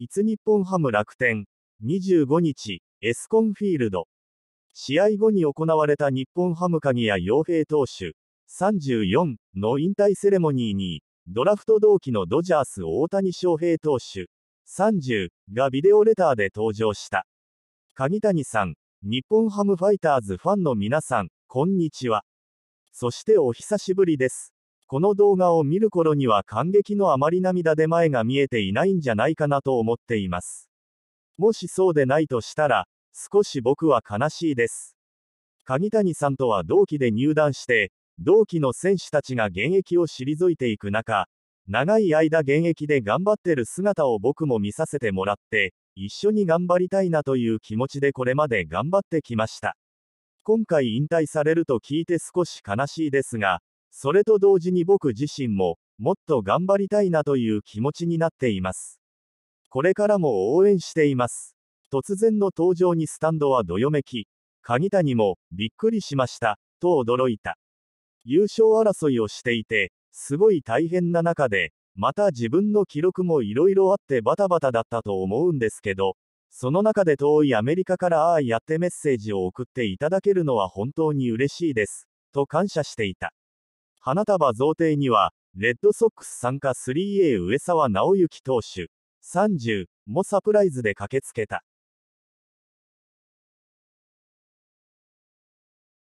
いつ日本ハム楽天、25日、エスコンフィールド。試合後に行われた日本ハム鍵谷洋平投手、34の引退セレモニーに、ドラフト同期のドジャース大谷翔平投手、30がビデオレターで登場した。鍵谷さん、日本ハムファイターズファンの皆さん、こんにちは。そしてお久しぶりです。この動画を見る頃には感激のあまり涙で前が見えていないんじゃないかなと思っています。もしそうでないとしたら、少し僕は悲しいです。鍵谷さんとは同期で入団して、同期の選手たちが現役を退いていく中、長い間現役で頑張ってる姿を僕も見させてもらって、一緒に頑張りたいなという気持ちでこれまで頑張ってきました。今回引退されると聞いて少し悲しいですが、それと同時に僕自身も、もっと頑張りたいなという気持ちになっています。これからも応援しています。突然の登場にスタンドはどよめき、鍵谷も、びっくりしました、と驚いた。優勝争いをしていて、すごい大変な中で、また自分の記録もいろいろあってバタバタだったと思うんですけど、その中で遠いアメリカからああやってメッセージを送っていただけるのは本当に嬉しいです、と感謝していた。花束贈呈には、レッドソックス参加 3A 上沢直之投手、30もサプライズで駆けつけた。